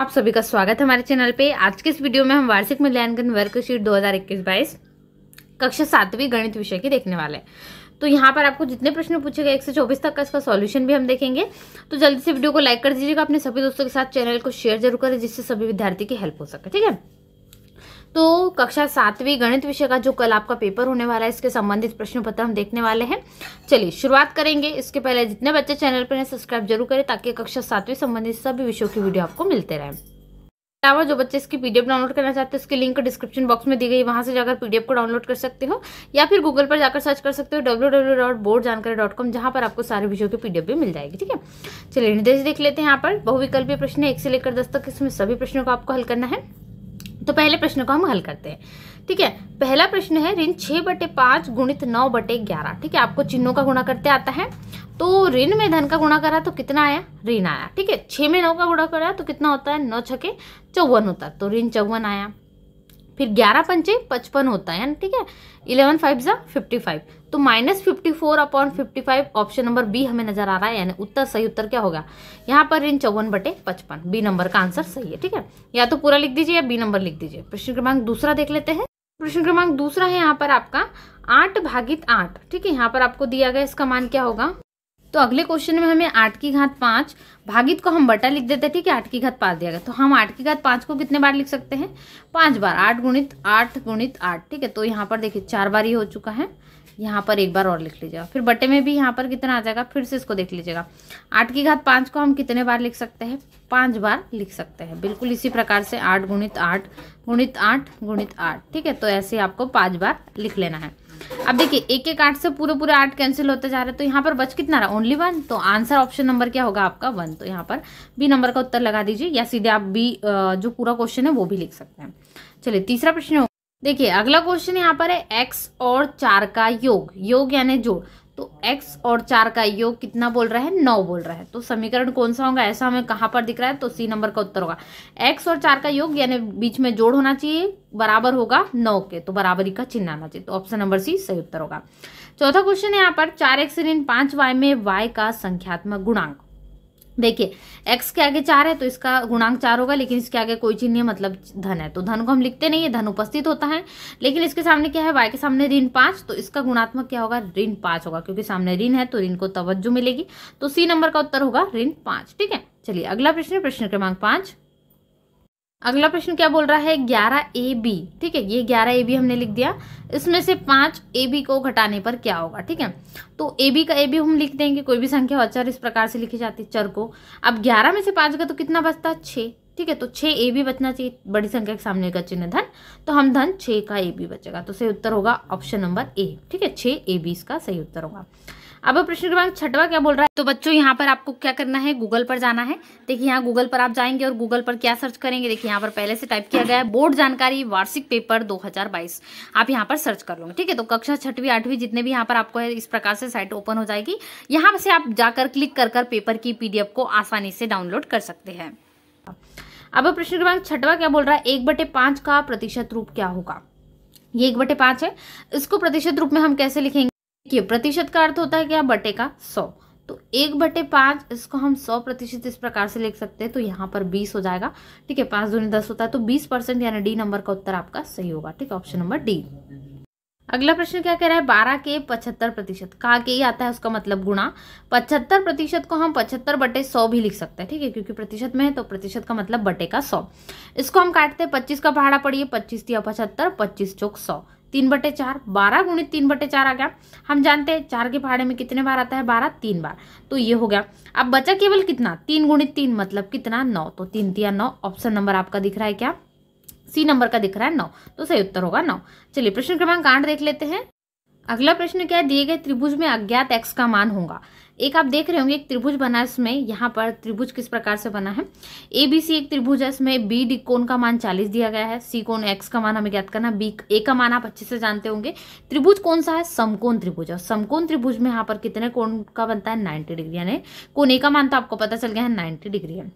आप सभी का स्वागत है हमारे चैनल पे आज के इस वीडियो में हम वार्षिक मूल्यांकन वर्कशीट 2021-22 कक्षा सातवीं गणित विषय की देखने वाले हैं तो यहाँ पर आपको जितने प्रश्न पूछे गए एक से चौबीस तक का इसका सॉल्यूशन भी हम देखेंगे तो जल्दी से वीडियो को लाइक कर दीजिएगा अपने सभी दोस्तों के साथ चैनल को शेयर जरूर करें जिससे सभी विद्यार्थी की हेल्प हो सके ठीक है तो कक्षा सातवीं गणित विषय का जो कल आपका पेपर होने वाला है इसके संबंधित प्रश्न पत्र हम देखने वाले हैं चलिए शुरुआत करेंगे इसके पहले जितने बच्चे चैनल पर हैं सब्सक्राइब जरूर करें ताकि कक्षा सातवीं संबंधित सभी विषयों की वीडियो आपको मिलते रहे अलावा जो बच्चे इसकी पीडीएफ डाउनलोड करना चाहते हैं उसकी लिंक डिस्क्रिप्शन बॉक्स में दी गई वहां से जाकर पीडीएफ को डाउनलोड कर सकते हो या फिर गूगल पर जाकर सर्च कर सकते हो डब्ल्यू डब्ल्यू डॉट बोर्ड जानकारी डॉट कॉम जहां पर आपको सारे विषयों की पीडीएफ भी मिल जाएगी ठीक है चलिए निर्देश देख लेते हैं यहाँ पर बहुविकल्पीय प्रश्न एक से लेकर दस तक इसमें सभी प्रश्नों को आपको हल करना है तो पहले प्रश्न को हम हल करते हैं ठीक है पहला प्रश्न है ऋण छः बटे पाँच गुणित नौ बटे ग्यारह ठीक है आपको चिन्हों का गुणा करते आता है तो ऋण में धन का गुणा करा तो कितना आया ऋण आया ठीक है छः में नौ का गुणा करा तो कितना होता है नौ छके चौवन होता है तो ऋण चौवन आया फिर ग्यारह पंचे पचपन होता है ठीक है इलेवन फाइव ज़ा फिफ्टी फाइव तो minus fifty four upon fifty five option number B हमें नजर आ रहा है यानी उत्तर सही उत्तर क्या होगा यहाँ पर इन चौवन बटे पचपन बी नंबर का आंसर सही है ठीक है या तो पूरा लिख दीजिए या बी नंबर लिख दीजिए प्रश्न क्रमांक दूसरा देख लेते हैं प्रश्न क्रमांक दूसरा है यहाँ पर आपका आठ भागित आठ ठीक है यहाँ पर आपको दिया गया इसका मान क्या होगा तो अगले क्वेश्चन में हमें आठ की घात पाँच भागित को हम बटा लिख देते हैं ठीक है आठ की घात पाँच दिया गया तो हम आठ की घात पाँच को कितने बार लिख सकते हैं पाँच बार आठ गुणित आठ गुणित आठ ठीक है तो यहाँ पर देखिए चार बार ये हो चुका है यहाँ पर एक बार और लिख लीजिएगा फिर बटे में भी यहाँ पर कितना आ जाएगा फिर से इसको देख लीजिएगा आठ की घात पाँच को हम कितने बार लिख सकते हैं पाँच बार लिख सकते हैं बिल्कुल इसी प्रकार से आठ गुणित आठ गुणित आठ गुणित आठ ठीक है तो ऐसे आपको पाँच बार लिख लेना है अब देखिए एक एक आठ से पूरे पूरे आठ कैंसिल होते जा रहे तो यहाँ पर बच कितना रहा ओनली वन तो आंसर ऑप्शन नंबर क्या होगा आपका वन तो यहाँ पर बी नंबर का उत्तर लगा दीजिए या सीधे आप बी जो पूरा क्वेश्चन है वो भी लिख सकते हैं चलिए तीसरा प्रश्न देखिए अगला क्वेश्चन यहाँ पर है एक्स और चार का योग योग यानी जोड़ तो x और चार का योग कितना बोल रहा है नौ बोल रहा है तो समीकरण कौन सा होगा ऐसा हमें कहां पर दिख रहा है तो सी नंबर का उत्तर होगा x और चार का योग यानी बीच में जोड़ होना चाहिए बराबर होगा नौ के तो बराबरी का चिन्ह आना चाहिए तो ऑप्शन नंबर सी सही उत्तर होगा चौथा क्वेश्चन है यहाँ पर चार एक्स ऋण पांच वाई में वाई का संख्यात्मक गुणांक देखिए एक्स के आगे चार है तो इसका गुणांक चार होगा लेकिन इसके आगे कोई चीज नहीं है मतलब धन है तो धन को हम लिखते नहीं है धन उपस्थित होता है लेकिन इसके सामने क्या है वाई के सामने ऋण पांच तो इसका गुणात्मक क्या होगा ऋण पांच होगा क्योंकि सामने ऋण है तो ऋण को तवज्जो मिलेगी तो सी नंबर का उत्तर होगा ऋण पांच ठीक है चलिए अगला प्रश्न प्रश्न क्रमांक पांच अगला प्रश्न क्या बोल रहा है ग्यारह ए बी ठीक है ये ग्यारह ए बी हमने लिख दिया इसमें से पांच ए बी को घटाने पर क्या होगा ठीक है तो ए बी का ए बी हम लिख देंगे कोई भी संख्या हो चर इस प्रकार से लिखी जाती है चर को अब ग्यारह में से पांच का तो कितना बचता है छे ठीक है तो छे ए बी बचना चाहिए बड़ी संख्या के सामने का चिन्ह धन तो हम धन छे का ए बी बचेगा तो सही उत्तर होगा ऑप्शन नंबर ए ठीक है छे ए बी इसका सही उत्तर होगा अब प्रश्न क्रमांक छठवा क्या बोल रहा है तो बच्चों यहाँ पर आपको क्या करना है गूगल पर जाना है देखिए यहाँ गूगल पर आप जाएंगे और गूगल पर क्या सर्च करेंगे देखिए यहाँ पर पहले से टाइप किया गया है बोर्ड जानकारी वार्षिक पेपर 2022 आप यहाँ पर सर्च कर लोगे ठीक है तो कक्षा छठवीं आठवीं जितने भी यहाँ पर आपको है इस प्रकार से साइट ओपन हो जाएगी यहाँ से आप जाकर क्लिक कर कर पेपर की पीडीएफ को आसानी से डाउनलोड कर सकते हैं अब प्रश्न क्रमांक छठवा क्या बोल रहा है एक बटे का प्रतिशत रूप क्या होगा ये एक बटे है इसको प्रतिशत रूप में हम कैसे लिखेंगे देखिए प्रतिशत का अर्थ होता है क्या बटे का सौ तो एक बटे पाँच इसको हम सौ प्रतिशत इस प्रकार से लिख सकते हैं तो यहाँ पर बीस हो जाएगा ठीक है पाँच दूनी दस होता है तो बीस परसेंट यानी डी नंबर का उत्तर आपका सही होगा ठीक है ऑप्शन नंबर डी अगला प्रश्न क्या कह रहा है बारह के पचहत्तर प्रतिशत कहा के ही आता है उसका मतलब गुणा पचहत्तर प्रतिशत को हम पचहत्तर बटे सौ भी लिख सकते हैं ठीक है क्योंकि प्रतिशत में है तो प्रतिशत का मतलब बटे का सौ इसको हम काटते हैं पच्चीस का पहाड़ा पड़िए पच्चीस दिया पचहत्तर पच्चीस चौक सौ तीन बटे चार बारह गुणित तीन बटे चार आ गया हम जानते हैं चार के पहाड़े में कितने बार आता है बारह तीन बार तो ये हो गया अब बचा केवल कितना तीन गुणित तीन मतलब कितना नौ तो तीन तीन नौ ऑप्शन नंबर आपका दिख रहा है क्या सी नंबर का दिख रहा है नौ तो सही उत्तर होगा नौ चलिए प्रश्न क्रमांक आठ देख लेते हैं अगला प्रश्न क्या है दिए गए त्रिभुज में अज्ञात एक्स का मान होगा एक आप देख रहे होंगे एक त्रिभुज बना है इसमें यहाँ पर त्रिभुज किस प्रकार से बना है ए बी सी एक त्रिभुज है इसमें बी डी कोण का मान चालीस दिया गया है सी कोण एक्स का मान हमें ज्ञात करना बी ए का मान आप अच्छे से जानते होंगे त्रिभुज कौन सा है समकोण त्रिभुज और समकोण त्रिभुज में यहाँ पर कितने कोण का बनता है नाइन्टी डिग्री यानी कोण ए का मान तो आपको पता चल गया है नाइन्टी डिग्री है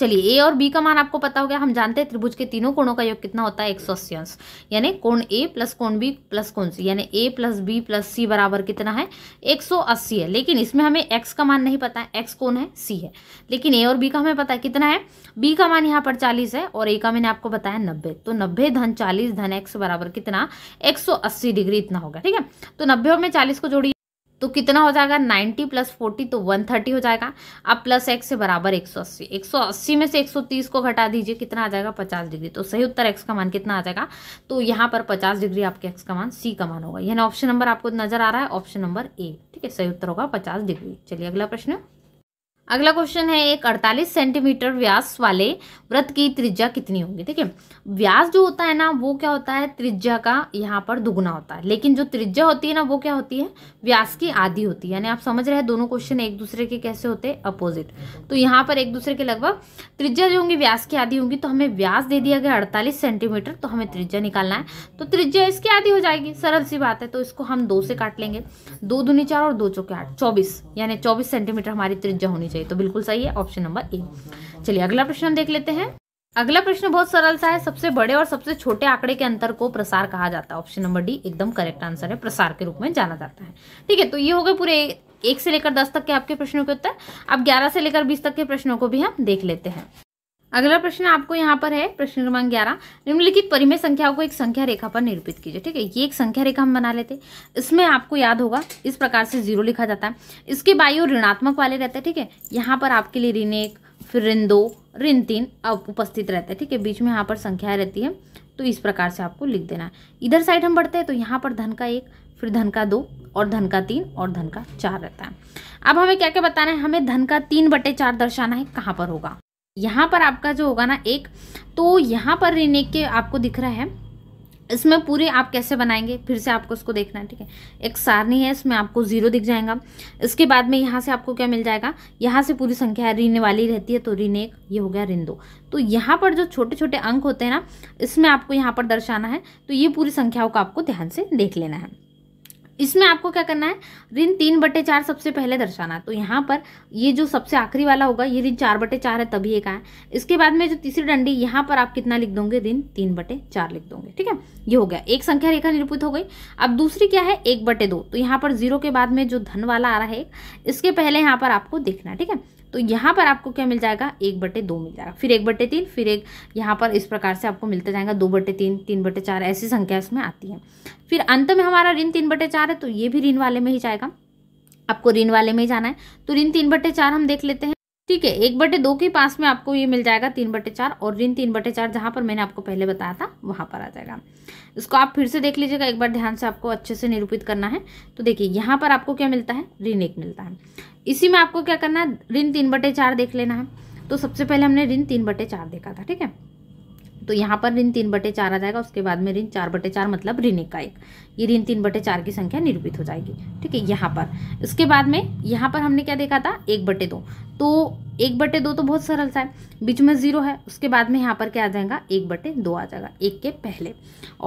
चलिए ए और बी का मान आपको पता हो गया हम जानते हैं त्रिभुज के तीनों कोणों का योग कितना होता है एक सौ अस्सी अंश यानी कोण ए प्लस कोण बी प्लस कोण सी यानी A plus B plus C बराबर कितना है एक सौ अस्सी है लेकिन इसमें हमें एक्स का मान नहीं पता है एक्स कौन है सी है लेकिन ए और बी का हमें पता है कितना है बी का मान यहाँ पर चालीस है और ए का मैंने आपको बताया नब्बे तो नब्बे धन चालीस धन एक्स बराबर कितना एक सौ अस्सी डिग्री इतना होगा ठीक है तो नब्बे और मैं चालीस को जोड़िए तो कितना हो जाएगा 90 प्लस 40 तो 130 हो जाएगा अब प्लस एक्स से बराबर 180 180 में से 130 को घटा दीजिए कितना आ जाएगा 50 डिग्री तो सही उत्तर एक्स का मान कितना आ जाएगा तो यहाँ पर 50 डिग्री आपके एक्स का मान सी का मान होगा यानी ऑप्शन नंबर आपको नजर आ रहा है ऑप्शन नंबर ए ठीक है सही उत्तर होगा पचास डिग्री चलिए अगला प्रश्न अगला क्वेश्चन है एक 48 सेंटीमीटर व्यास वाले व्रत की त्रिज्या कितनी होगी ठीक है व्यास जो होता है ना वो क्या होता है त्रिज्या का यहाँ पर दुगना होता है लेकिन जो त्रिज्या होती है ना वो क्या होती है व्यास की आधी होती है यानी आप समझ रहे हैं दोनों क्वेश्चन एक दूसरे के कैसे होते हैं अपोजिट तो यहाँ पर एक दूसरे के लगभग त्रिज्या जो होंगी व्यास की आधी होंगी तो हमें व्यास दे दिया गया अड़तालीस सेंटीमीटर तो हमें त्रिज्या निकालना है तो त्रिज्या इसकी आधी हो जाएगी सरल सी बात है तो इसको हम दो से काट लेंगे दो दूनी चार और दो चौके आठ चौबीस यानी चौबीस सेंटीमीटर हमारी त्रिज्या होनी चाहिए चाहिए तो बिल्कुल सही है ऑप्शन नंबर ए चलिए अगला प्रश्न हम देख लेते हैं अगला प्रश्न बहुत सरल सा है सबसे बड़े और सबसे छोटे आंकड़े के अंतर को प्रसार कहा जाता है ऑप्शन नंबर डी एकदम करेक्ट आंसर है प्रसार के रूप में जाना जाता है ठीक है तो ये हो गए पूरे एक से लेकर दस तक के आपके प्रश्नों के उत्तर अब ग्यारह से लेकर बीस तक के प्रश्नों को भी हम देख लेते हैं अगला प्रश्न आपको यहाँ पर है प्रश्न क्रमांक ग्यारह निम्नलिखित परिमेय संख्याओं को एक संख्या रेखा पर निरूपित कीजिए ठीक है ये एक संख्या रेखा हम बना लेते इसमें आपको याद होगा इस प्रकार से जीरो लिखा जाता है इसके बायु ऋणात्मक वाले रहते हैं ठीक है यहाँ पर आपके लिए ऋण एक फिर ऋण दो ऋण तीन उपस्थित रहता है ठीक है बीच में यहाँ पर संख्या रहती है तो इस प्रकार से आपको लिख देना है इधर साइड हम बढ़ते हैं तो यहाँ पर धन का एक फिर धन का दो और धन का तीन और धन का चार रहता है अब हमें क्या क्या बताना है हमें धन का तीन बटे चार दर्शाना है कहाँ पर होगा यहाँ पर आपका जो होगा ना एक तो यहाँ पर रिनेक के आपको दिख रहा है इसमें पूरे आप कैसे बनाएंगे फिर से आपको उसको देखना है ठीक है एक सारणी है इसमें आपको जीरो दिख जाएगा इसके बाद में यहाँ से आपको क्या मिल जाएगा यहाँ से पूरी संख्या ऋण वाली रहती है तो ऋण एक ये हो गया ऋण दो तो यहाँ पर जो छोटे छोटे अंक होते हैं ना इसमें आपको यहाँ पर दर्शाना है तो ये पूरी संख्याओं का आपको ध्यान से देख लेना है इसमें आपको क्या करना है ऋण तीन बटे चार सबसे पहले दर्शाना है तो यहाँ पर ये जो सबसे आखिरी वाला होगा ये ऋण चार बटे चार है तभी एक आए इसके बाद में जो तीसरी डंडी यहाँ पर आप कितना लिख दोगे ऋण तीन बटे चार लिख दोगे ठीक है ये हो गया एक संख्या रेखा निरूपित हो गई अब दूसरी क्या है एक बटे दो तो यहाँ पर जीरो के बाद में जो धन वाला आ रहा है इसके पहले यहाँ पर आपको देखना है ठीक है तो यहाँ पर आपको क्या मिल जाएगा एक बटे दो मिल जाएगा फिर एक बटे तीन फिर एक यहाँ पर इस प्रकार से आपको मिलता जाएगा दो बटे तीन तीन बटे चार ऐसी संख्या इसमें आती है फिर अंत में हमारा ऋण तीन बटे चार है तो ये भी ऋण वाले में ही जाएगा आपको ऋण वाले में ही जाना है तो ऋण तीन बटे चार हम देख लेते हैं ठीक है एक बटे दो के पास में आपको ये मिल जाएगा तीन बटे चार और ऋण तीन बटे चार जहाँ पर मैंने आपको पहले बताया था वहाँ पर आ जाएगा इसको आप फिर से देख लीजिएगा एक बार ध्यान से आपको अच्छे से निरूपित करना है तो देखिए यहाँ पर आपको क्या मिलता है ऋण एक मिलता है इसी में आपको क्या करना है ऋण तीन बटे चार देख लेना है तो सबसे पहले हमने ऋण तीन बटे चार देखा था ठीक है तो यहाँ पर ऋण तीन बटे चार आ जाएगा उसके बाद में ऋण चार बटे चार मतलब ऋण इकाई ये ऋण तीन बटे चार की संख्या निरूपित हो जाएगी ठीक है यहाँ पर उसके बाद में यहाँ पर हमने क्या देखा था एक बटे दो तो एक बटे दो तो बहुत सरल सा है बीच में जीरो है उसके बाद में यहाँ पर क्या आ जाएगा एक बटे दो आ जाएगा एक के पहले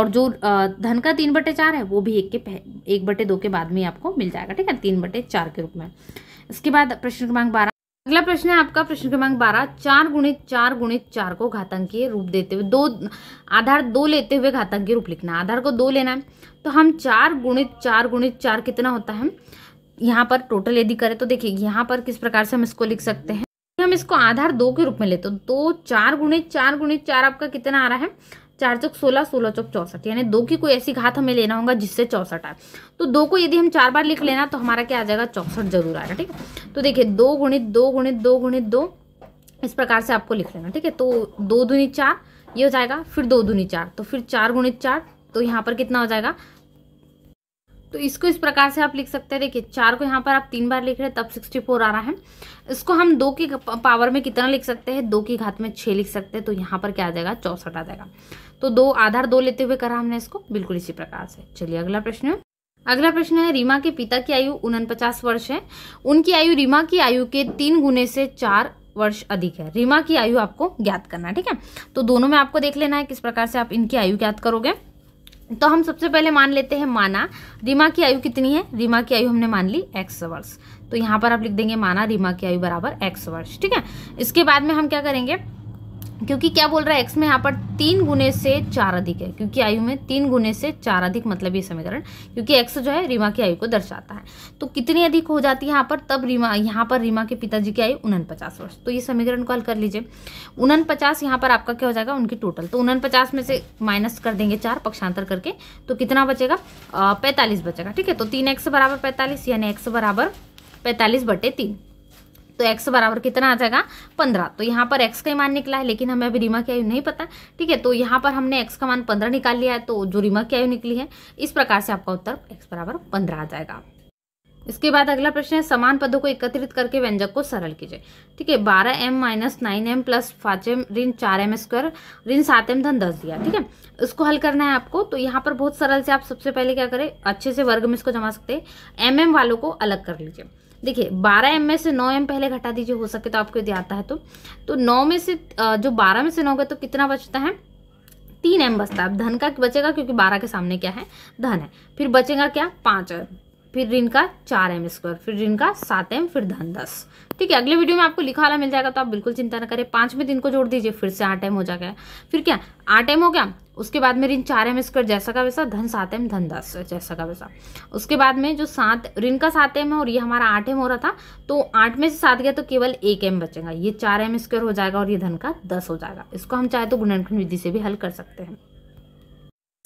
और जो धन का तीन बटे चार है वो भी एक के पहले एक बटे दो के बाद में आपको मिल जाएगा ठीक है तीन बटे चार के रूप में इसके बाद प्रश्न क्रमांक बारह अगला प्रश्न है आपका प्रश्न क्रमांक बारह चार गुणित चार गुणित चार को घातांकीय रूप देते हुए दो आधार दो लेते हुए घातांकीय रूप लिखना है आधार को दो लेना है तो हम चार गुणित चार गुणित चार कितना होता है यहाँ पर टोटल यदि करें तो देखिए यहाँ पर किस प्रकार से हम इसको लिख सकते हैं हम इसको आधार दो के रूप में लेते तो दो चार गुणित चार गुणित चार आपका कितना आ रहा है चार चौक सोलह सोलह चौक चौसठ यानी दो की कोई ऐसी घात हमें लेना होगा जिससे चौसठ आए तो दो को यदि हम चार बार लिख लेना तो हमारा क्या आ जाएगा चौसठ जरूर आएगा ठीक है तो देखिए दो गुणित दो गुणित दो गुणित दो इस प्रकार से आपको लिख लेना ठीक है तो दो दुनी चार ये हो जाएगा फिर दो दुनी चार तो फिर चार गुणित चार तो यहाँ पर कितना हो जाएगा तो इसको इस प्रकार से आप लिख सकते हैं देखिए चार को यहाँ पर आप तीन बार लिख रहे हैं तब सिक्सटी फोर आ रहा है इसको हम दो की पावर में कितना लिख सकते हैं दो की घात में छः लिख सकते हैं तो यहाँ पर क्या आ जाएगा चौसठ आ जाएगा तो दो आधार दो लेते हुए करा हमने इसको बिल्कुल इसी प्रकार से चलिए अगला प्रश्न अगला प्रश्न है रीमा के पिता की आयु उनपचास वर्ष है उनकी आयु रीमा की आयु के तीन गुने से चार वर्ष अधिक है रीमा की आयु आपको ज्ञात करना है ठीक है तो दोनों में आपको देख लेना है किस प्रकार से आप इनकी आयु ज्ञात करोगे तो हम सबसे पहले मान लेते हैं माना रीमा की आयु कितनी है रीमा की आयु हमने मान ली एक्स वर्ष तो यहाँ पर आप लिख देंगे माना रीमा की आयु बराबर एक्स वर्ष ठीक है इसके बाद में हम क्या करेंगे क्योंकि क्या बोल रहा है एक्स में यहाँ पर तीन गुने से चार अधिक है क्योंकि आयु में तीन गुने से चार अधिक मतलब ये समीकरण क्योंकि एक्स जो है रीमा की आयु को दर्शाता है तो कितनी अधिक हो जाती है यहाँ पर तब रीमा यहाँ पर रीमा के पिताजी की आयु उन्न वर्ष तो ये समीकरण को हल कर लीजिए पचास यहाँ पर आपका क्या हो जाएगा उनकी टोटल तो पचास में से माइनस कर देंगे चार पक्षांतर करके तो कितना बचेगा पैंतालीस बचेगा ठीक है तो तीन एक्स बराबर पैंतालीस यानी एक्स बराबर पैंतालीस बटे तीन तो एक्स बराबर कितना आ जाएगा पंद्रह तो यहाँ पर एक्स का मान निकला है लेकिन हमें अभी रीमा की आयु नहीं पता ठीक है तो यहाँ पर हमने एक्स का मान पंद्रह निकाल लिया है तो जो रीमा की आयु निकली है इस प्रकार से आपका उत्तर एक्स बराबर पंद्रह आ जाएगा इसके बाद अगला प्रश्न है समान पदों को एकत्रित करके व्यंजक को सरल कीजिए ठीक है बारह M minus nine M plus पाँच एम ऋण चार एम स्क्वायर ऋण सात एम धन दस दिया ठीक है इसको हल करना है आपको तो यहाँ पर बहुत सरल से आप सबसे पहले क्या करें अच्छे से वर्ग में इसको जमा सकते हैं एम एम वालों को अलग कर लीजिए देखिए 12 एम में से 9 एम पहले घटा दीजिए हो सके तो आपको यदि आता है तो तो 9 में से जो 12 में से 9 गए तो कितना बचता है तीन एम बचता है धन का बचेगा क्योंकि बारह के सामने क्या है धन है फिर बचेगा क्या पाँच एम फिर ऋण का चार एम स्क्वायर फिर ऋण का सात एम फिर धन दस ठीक है अगले वीडियो में आपको लिखा वाला मिल जाएगा तो आप बिल्कुल चिंता न करें पाँच में दिन को जोड़ दीजिए फिर से आठ एम हो जाएगा फिर क्या आठ एम हो गया उसके बाद में ऋण चार एम स्क्वायर जैसा का वैसा धन सात एम धन दस जैसा का वैसा उसके बाद में जो सात ऋण का सात एम है और ये हमारा आठ एम हो रहा था तो आठ में से सात गया तो केवल एक एम बचेगा ये चार एम स्क्वायर हो जाएगा और ये धन का दस हो जाएगा इसको हम चाहे तो गुणनखंड विधि से भी हल कर सकते हैं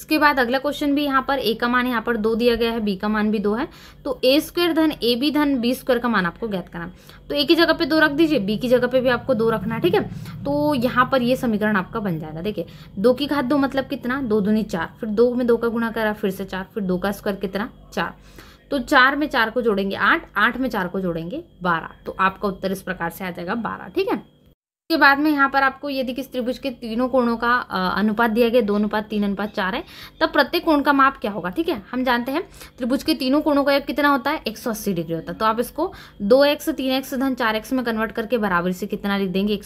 इसके बाद अगला क्वेश्चन भी यहाँ पर ए का मान यहाँ पर दो दिया गया है बी का मान भी दो है तो ए स्क्वेयर धन ए बी धन बी स्क्वेयर का मान आपको ज्ञात करना तो ए की जगह पे दो रख दीजिए बी की जगह पे भी आपको दो रखना ठीक है तो यहाँ पर ये समीकरण आपका बन जाएगा देखिए दो की घात दो मतलब कितना दो दुनी चार फिर दो में दो का गुणा करा फिर से चार फिर दो का स्क्वायर कितना चार तो चार में चार को जोड़ेंगे आठ आठ में चार को जोड़ेंगे बारह तो आपका उत्तर इस प्रकार से आ जाएगा बारह ठीक है उसके बाद में यहाँ पर आपको यदि किस त्रिभुज के तीनों कोणों का अनुपात दिया गया दो अनुपात तीन अनुपात चार है तब प्रत्येक कोण का माप क्या होगा ठीक है हम जानते हैं त्रिभुज के तीनों कोणों का कितना होता है 180 डिग्री होता है तो आप इसको दो एक्स तीन एक्स धन चार एक्स में कन्वर्ट करके बराबर से कितना लिख देंगे एक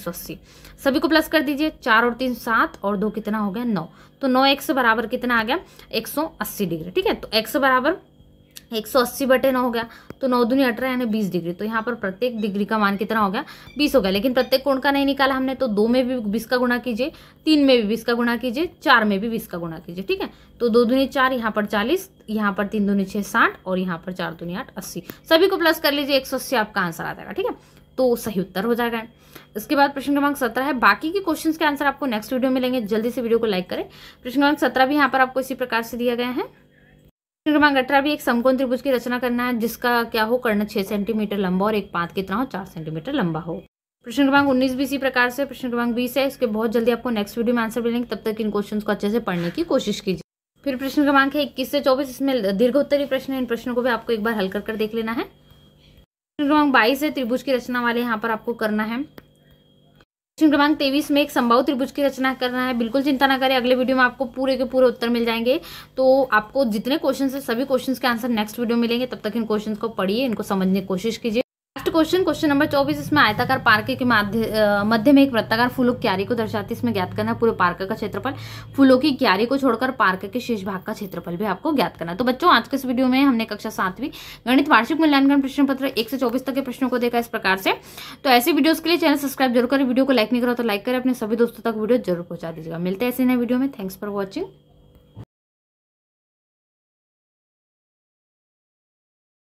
सभी को प्लस कर दीजिए चार और तीन सात और दो कितना हो गया नौ तो नौ एक्स बराबर कितना आ गया एक डिग्री ठीक है तो एक्स बराबर एक सौ अस्सी बटे नौ हो गया तो नौ दुनी अठारह यानी बीस डिग्री तो यहाँ पर प्रत्येक डिग्री का मान कितना हो गया बीस हो गया लेकिन प्रत्येक कोण का नहीं निकाला हमने तो दो में भी बीस का गुणा कीजिए तीन में भी बीस का गुणा कीजिए चार में भी बीस का गुणा कीजिए ठीक है तो दो दुनी चार यहाँ पर चालीस यहाँ पर तीन दुनी छः साठ और यहाँ पर चार दुनी आठ अस्सी सभी को प्लस कर लीजिए एक सौ अस्सी आपका आंसर आ जाएगा ठीक है तो सही उत्तर हो जाएगा इसके बाद प्रश्न क्रमांक सत्रह है बाकी के क्वेश्चंस के आंसर आपको नेक्स्ट वीडियो में मिलेंगे जल्दी से वीडियो को लाइक करें प्रश्न क्रमांक सत्रह भी यहाँ पर आपको इसी प्रकार से दिया गया है क्रमांक अठारह भी एक समकोण त्रिभुज की रचना करना है जिसका क्या हो कर्ण छह सेंटीमीटर लंबा और एक पात कितना हो चार सेंटीमीटर लंबा हो प्रश्न क्रमांक उन्नीस भी इसी प्रकार से प्रश्न क्रमांक बीस है इसके बहुत जल्दी आपको नेक्स्ट वीडियो में आंसर मिलेंगे तब तक इन क्वेश्चन को अच्छे से पढ़ने की कोशिश कीजिए फिर प्रश्न क्रमांक है इक्कीस से चौबीस इसमें दीर्घ उत्तरी प्रश्न है इन प्रश्नों को भी आपको एक बार हल कर देख लेना है प्रश्न क्रमांक बाईस है त्रिभुज की रचना वाले यहाँ पर आपको करना है प्रश्न क्रमांक तेईस में एक संभव त्रिभुज की रचना करना है बिल्कुल चिंता ना करें अगले वीडियो में आपको पूरे के पूरे उत्तर मिल जाएंगे तो आपको जितने क्वेश्चन है सभी क्वेश्चन के आंसर नेक्स्ट वीडियो मिलेंगे तब तक इन क्वेश्चन को पढ़िए इनको समझने की कोशिश कीजिए क्वेश्चन क्वेश्चन नंबर चौबीस इसमें आयताकार पार्क के मध्य में एक वृत्ताकार फूलों की क्यारी को दर्शाती इसमें ज्ञात करना है पूरे पार्क का क्षेत्रफल फूलों की क्यारी को छोड़कर पार्क के शेष भाग का क्षेत्रफल भी आपको ज्ञात करना तो बच्चों आज के इस वीडियो में हमने कक्षा सातवीं गणित वार्षिक मूल्यांकन प्रश्न पत्र एक से चौबीस तक के प्रश्नों को देखा इस प्रकार से तो ऐसे वीडियोज के लिए चैनल सब्सक्राइब जरूर करें वीडियो को लाइक नहीं करो तो लाइक करें अपने सभी दोस्तों तक वीडियो जरूर पहुंचा दीजिएगा मिलते हैं ऐसे नए वीडियो में थैंक्स फॉर वॉचिंग